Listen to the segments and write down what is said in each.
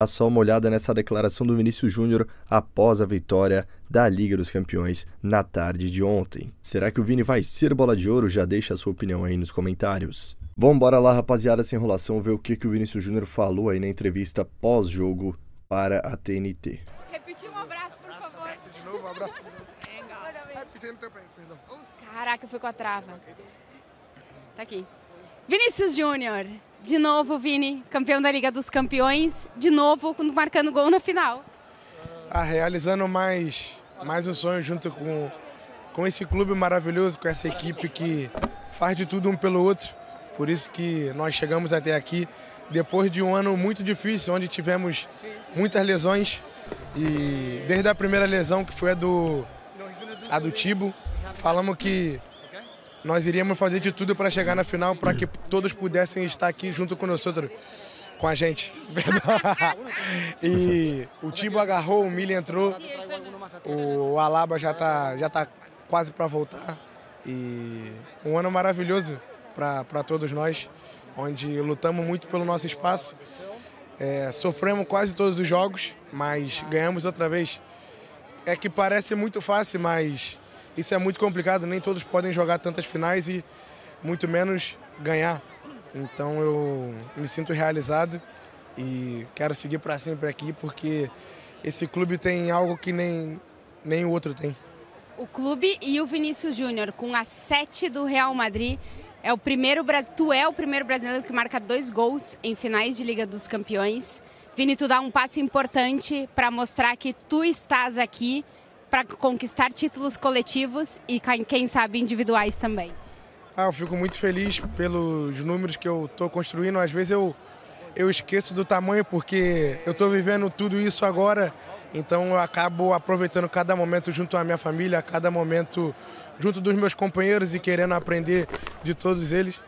Dá só uma olhada nessa declaração do Vinícius Júnior após a vitória da Liga dos Campeões na tarde de ontem. Será que o Vini vai ser bola de ouro? Já deixa a sua opinião aí nos comentários. Vamos bora lá, rapaziada, sem enrolação, ver o que, que o Vinícius Júnior falou aí na entrevista pós-jogo para a TNT. Repetir um abraço, por favor. Abraço de novo, um abraço. Legal. É, tá perdão. Caraca, foi com a trava. Tá aqui. Vinícius Júnior, de novo, Vini, campeão da Liga dos Campeões, de novo marcando gol na final. Ah, realizando mais, mais um sonho junto com, com esse clube maravilhoso, com essa equipe que faz de tudo um pelo outro. Por isso que nós chegamos até aqui depois de um ano muito difícil, onde tivemos muitas lesões. E desde a primeira lesão, que foi a do, a do Tibo, falamos que nós iríamos fazer de tudo para chegar na final, para que todos pudessem estar aqui junto conosco, com a gente. e o Tibo agarrou, o Milha entrou, o Alaba já está já tá quase para voltar. E um ano maravilhoso para todos nós, onde lutamos muito pelo nosso espaço. É, sofremos quase todos os jogos, mas ganhamos outra vez. É que parece muito fácil, mas isso é muito complicado, nem todos podem jogar tantas finais e muito menos ganhar. Então eu me sinto realizado e quero seguir para sempre aqui porque esse clube tem algo que nem, nem o outro tem. O clube e o Vinícius Júnior com a sete do Real Madrid é o primeiro tu é o primeiro brasileiro que marca dois gols em finais de Liga dos Campeões. Vini, tu dá um passo importante para mostrar que tu estás aqui para conquistar títulos coletivos e, quem sabe, individuais também? Ah, eu fico muito feliz pelos números que eu estou construindo. Às vezes eu, eu esqueço do tamanho porque eu estou vivendo tudo isso agora. Então eu acabo aproveitando cada momento junto à minha família, cada momento junto dos meus companheiros e querendo aprender de todos eles.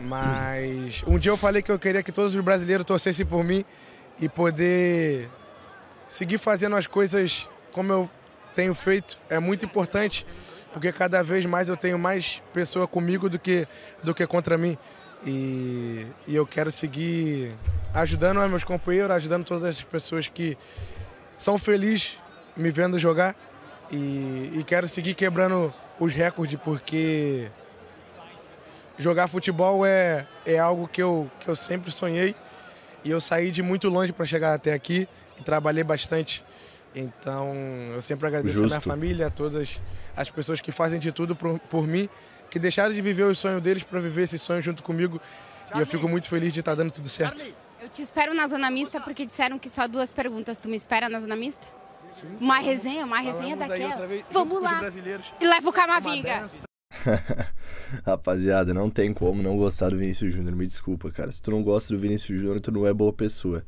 Mas um dia eu falei que eu queria que todos os brasileiros torcessem por mim e poder seguir fazendo as coisas como eu tenho feito, é muito importante, porque cada vez mais eu tenho mais pessoa comigo do que, do que contra mim. E, e eu quero seguir ajudando né, meus companheiros, ajudando todas as pessoas que são felizes me vendo jogar. E, e quero seguir quebrando os recordes, porque jogar futebol é, é algo que eu, que eu sempre sonhei. E eu saí de muito longe para chegar até aqui e trabalhei bastante. Então, eu sempre agradeço Justo. a minha família, a todas as pessoas que fazem de tudo por, por mim, que deixaram de viver o sonho deles para viver esse sonho junto comigo. E eu fico muito feliz de estar tá dando tudo certo. Eu te espero na zona mista porque disseram que só duas perguntas. Tu me espera na zona mista? Sim, uma vamos, resenha, uma resenha daquela. Vez, vamos lá. E leva o Camavinga. Rapaziada, não tem como não gostar do Vinícius Júnior, me desculpa, cara. Se tu não gosta do Vinícius Júnior, tu não é boa pessoa.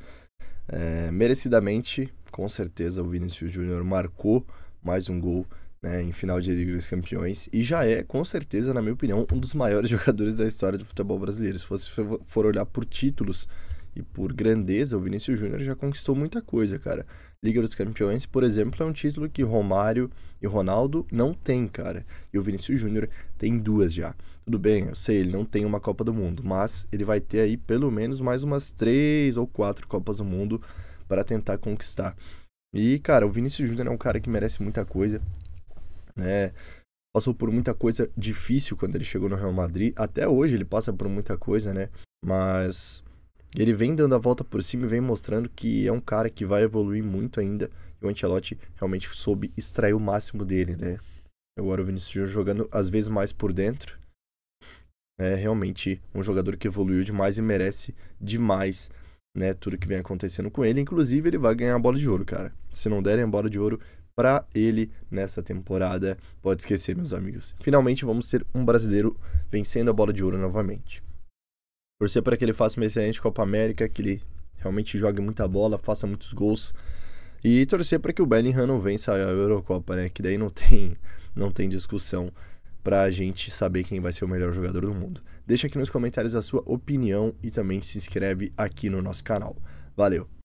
É, merecidamente, com certeza o Vinícius Júnior marcou mais um gol né, em final de Liga dos Campeões e já é, com certeza, na minha opinião, um dos maiores jogadores da história do futebol brasileiro. Se você for olhar por títulos e por grandeza, o Vinícius Júnior já conquistou muita coisa, cara. Liga dos Campeões, por exemplo, é um título que Romário e Ronaldo não têm, cara. E o Vinícius Júnior tem duas já. Tudo bem, eu sei, ele não tem uma Copa do Mundo, mas ele vai ter aí pelo menos mais umas três ou quatro Copas do Mundo para tentar conquistar. E, cara, o Vinícius Júnior é um cara que merece muita coisa, né? Passou por muita coisa difícil quando ele chegou no Real Madrid. Até hoje ele passa por muita coisa, né? Mas ele vem dando a volta por cima e vem mostrando que é um cara que vai evoluir muito ainda. E o Ancelotti realmente soube extrair o máximo dele, né? Agora o Vinícius Júnior jogando às vezes mais por dentro. É realmente um jogador que evoluiu demais e merece demais né, tudo que vem acontecendo com ele. Inclusive, ele vai ganhar a bola de ouro, cara. Se não derem a bola de ouro para ele nessa temporada, pode esquecer, meus amigos. Finalmente, vamos ter um brasileiro vencendo a bola de ouro novamente. Torcer para que ele faça uma excelente Copa América, que ele realmente jogue muita bola, faça muitos gols. E torcer para que o Bellingham não vença a Eurocopa, né? Que daí não tem, não tem discussão para a gente saber quem vai ser o melhor jogador do mundo. Deixa aqui nos comentários a sua opinião e também se inscreve aqui no nosso canal. Valeu!